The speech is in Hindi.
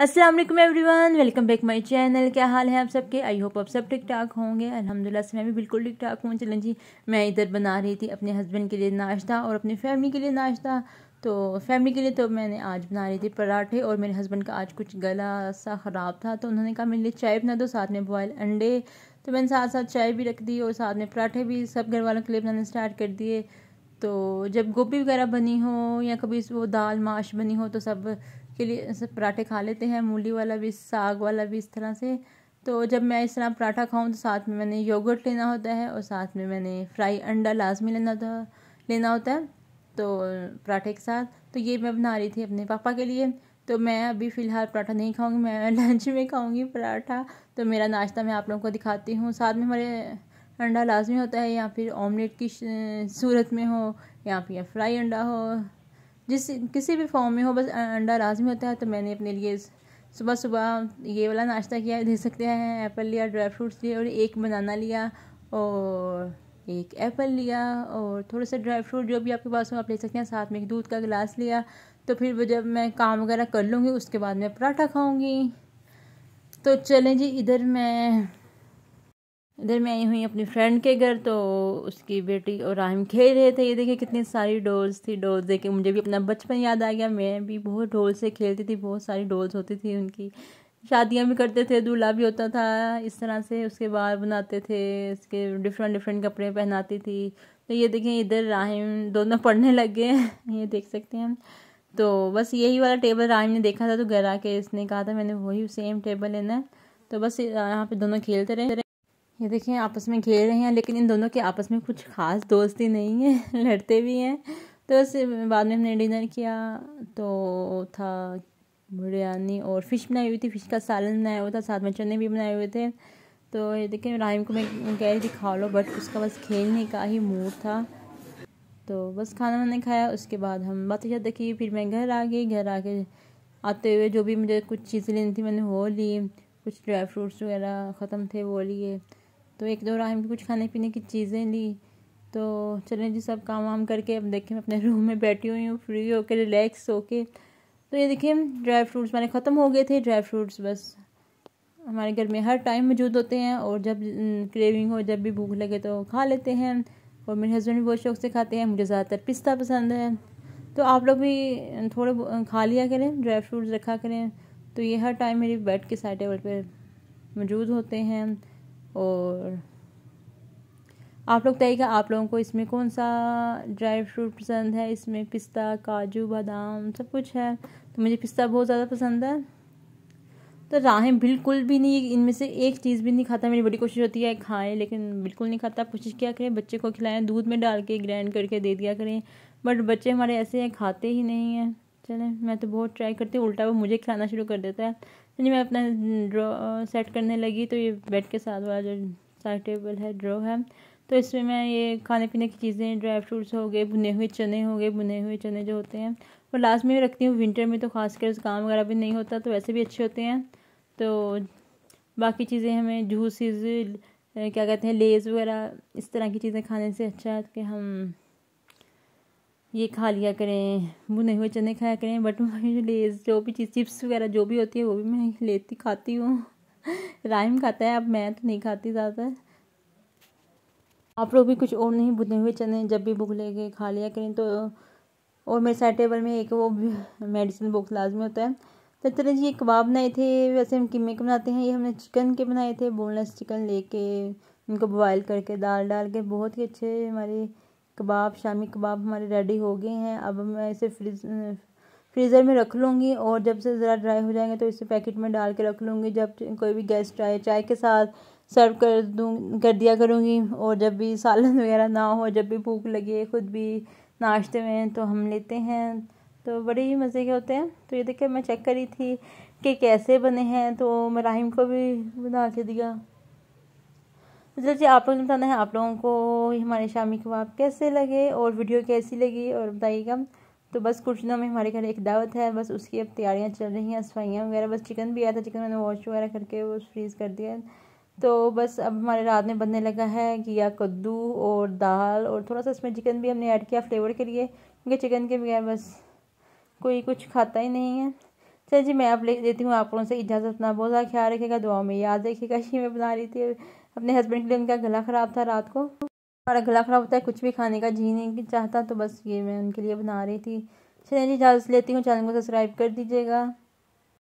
Aslam everyone welcome back my channel क्या हाल है आप सबके आई होप आप सब ठीक ठाक होंगे अल्हम्दुलिल्लाह से मैं भी बिल्कुल ठीक ठाक हूँ चलें जी मैं इधर बना रही थी अपने हस्बैंड के लिए नाश्ता और अपनी फैमिली के लिए नाश्ता तो फैमिली के लिए तो मैंने आज बना रही थी पराठे और मेरे हस्बैंड का आज कुछ गला सा ख़राब था तो उन्होंने कहा मेरे लिए चाय बना दो साथ में बॉयल अंडे तो मैंने साथ साथ चाय भी रख दी और साथ में पराठे भी सब घर वालों के लिए बनाना स्टार्ट कर दिए तो जब गोभी वगैरह बनी हो या कभी वो दाल माश बनी हो तो सब के लिए पराठे खा लेते हैं मूली वाला भी साग वाला भी इस तरह से तो जब मैं इस तरह पराठा खाऊं तो साथ में मैंने योगर्ट लेना होता है और साथ में मैंने फ्राई अंडा लाजमी लेना था लेना होता है तो पराठे के साथ तो ये मैं बना रही थी अपने पापा के लिए तो मैं अभी फ़िलहाल पराठा नहीं खाऊंगी मैं लंच में खाऊंगी पराठा तो मेरा नाश्ता मैं आप लोगों को दिखाती हूँ साथ में हमारे अंडा लाजमी होता है या फिर ऑमलेट की सूरत में हो या फिर फ्राई अंडा हो जिस किसी भी फॉर्म में हो बस अंडा लाजमी होता है तो मैंने अपने लिए सुबह सुबह ये वाला नाश्ता किया दे सकते हैं एप्पल लिया ड्राई फ्रूट्स लिए और एक बनाना लिया और एक एप्पल लिया और थोड़ा सा ड्राई फ्रूट जो भी आपके पास हो आप ले सकते हैं साथ में एक दूध का गिलास लिया तो फिर वो जब मैं काम वगैरह कर लूँगी उसके बाद मैं पराठा खाऊँगी तो चलें जी इधर मैं इधर मैं आई हुई अपनी फ्रेंड के घर तो उसकी बेटी और राहिम खेल रहे थे ये देखिए कितनी सारी डोल्स थी डोल्स देखे मुझे भी अपना बचपन याद आ गया मैं भी बहुत डोल से खेलती थी बहुत सारी डोल्स होती थी उनकी शादियां भी करते थे दूल्हा भी होता था इस तरह से उसके बाल बनाते थे उसके डिफरेंट डिफरेंट कपड़े पहनाती थी तो ये देखें इधर राहिम दोनों पढ़ने लग गए ये देख सकते हैं हम तो बस यही वाला टेबल राहिम ने देखा था तो घर आके इसने कहा था मैंने वही सेम टेबल लेना है तो बस यहाँ पे दोनों खेलते रहे ये देखें आपस में खेल रहे हैं लेकिन इन दोनों के आपस में कुछ ख़ास दोस्ती नहीं है लड़ते भी हैं तो बस बाद में हमने डिनर किया तो था बिरयानी और फ़िश बनाई हुई थी फ़िश का सालन बनाया हुआ था साथ में चने भी बनाए हुए थे तो ये देखें राहिम को मैं कह रही थी खा लो बट उसका बस खेलने का ही मूड था तो बस खाना मैंने खाया उसके बाद हम बातें शातें देखिए फिर मैं घर आ गई घर आके आते हुए जो भी मुझे कुछ चीज़ें लेनी थी मैंने वो ली कुछ ड्राई फ्रूट्स वगैरह ख़त्म थे वो लिए तो एक दो राह में कुछ खाने पीने की चीज़ें ली तो चलें जी सब काम वाम करके अब देखिए मैं अपने रूम में बैठी हुई हूँ फ्री होकर रिलैक्स होके तो ये देखिए ड्राई फ्रूट्स मैंने ख़त्म हो गए थे ड्राई फ्रूट्स बस हमारे घर में हर टाइम मौजूद होते हैं और जब क्रेविंग हो जब भी भूख लगे तो खा लेते हैं और मेरे हस्बैंड भी बहुत शौक से खाते हैं मुझे ज़्यादातर पिस्ता पसंद है तो आप लोग भी थोड़े खा लिया करें ड्राई फ्रूट्स रखा करें तो ये हर टाइम मेरी बेड के साइड टेबल पर मौजूद होते हैं और आप लोग तय आप लोगों को इसमें कौन सा ड्राई फ्रूट पसंद है इसमें पिस्ता काजू बादाम सब कुछ है तो मुझे पिस्ता बहुत ज़्यादा पसंद है तो राहें बिल्कुल भी नहीं इनमें से एक चीज़ भी नहीं खाता मेरी बड़ी कोशिश होती है खाएं लेकिन बिल्कुल नहीं खाता कोशिश क्या करें बच्चे को खिलाएं दूध में डाल के ग्राइंड करके दे दिया करें बट बच्चे हमारे ऐसे हैं खाते ही नहीं हैं चलें मैं तो बहुत ट्राई करती हूँ उल्टा वो मुझे खिलाना शुरू कर देता है तो जब मैं अपना ड्रॉ सेट करने लगी तो ये बेड के साथ वाला जो साइड टेबल है ड्रॉ है तो इसमें मैं ये खाने पीने की चीज़ें ड्राई फ्रूट्स हो गए भुने हुए चने हो गए भुने हुए चने जो होते हैं और लास्ट में रखती हूँ विंटर में तो खासकर काम वगैरह भी नहीं होता तो वैसे भी अच्छे होते हैं तो बाकी चीज़ें हमें जूसेज क्या कहते हैं लेज़ वगैरह इस तरह की चीज़ें खाने से अच्छा है कि हम ये खा लिया करें भुने हुए चने खाया करें बट लेस जो भी चीज़ चिप्स वगैरह जो भी होती है वो भी मैं लेती खाती हूँ राइम खाता है अब मैं तो नहीं खाती ज़्यादा आप लोग भी कुछ और नहीं भुने हुए चने जब भी भूख लेके खा लिया करें तो और मेरे साइड टेबल में एक वो मेडिसिन बॉक्स लाजमी होता है तो तरह जी ये कबाब बनाए थे वैसे हम किमे के बनाते हैं ये हमने चिकन के बनाए थे बोनलेस चिकन लेके उनको बॉयल करके दाल डाल के बहुत ही अच्छे हमारे कबाब शामी कबाब हमारे रेडी हो गए हैं अब मैं इसे फ्रीज फ्रीज़र में रख लूँगी और जब से ज़रा ड्राई हो जाएंगे तो इसे पैकेट में डाल के रख लूँगी जब कोई भी गेस्ट आए चाय के साथ सर्व कर दूँ कर दिया करूँगी और जब भी सालन वगैरह ना हो जब भी भूख लगे खुद भी नाश्ते में तो हम लेते हैं तो बड़े ही मज़े के होते हैं तो ये देखिए मैं चेक करी थी कि कैसे बने हैं तो मैं राहिम को भी बना के दिया तो चलिए आप लोगों ने बताना है आप लोगों को हमारे शामी कबाब कैसे लगे और वीडियो कैसी लगी और बताइएगा तो बस कुछ दिनों में हमारे घर एक दावत है बस उसकी अब तैयारियाँ चल रही हैं सफाइयाँ वगैरह बस चिकन भी आया था चिकन मैंने वॉश वगैरह करके वो फ्रीज़ कर दिया तो बस अब हमारे रात में बनने लगा है कि या कद्दू और दाल और थोड़ा सा इसमें चिकन भी हमने ऐड किया फ्लेवर के लिए क्योंकि चिकन के बगैर बस कोई कुछ खाता ही नहीं है चलिए जी मैं आप ले देती हूँ आप लोगों से इजाज़त अपना बहुत ज़्यादा ख्याल रखेगा दुआ में याद रखेगा ये मैं बना रही थी अपने हस्बैंड के लिए उनका गला ख़राब था रात को हमारा गला ख़राब होता है कुछ भी खाने का जी नहीं चाहता तो बस ये मैं उनके लिए बना रही थी चलिए जी इजाज़त लेती हूँ चैनल को सब्सक्राइब कर दीजिएगा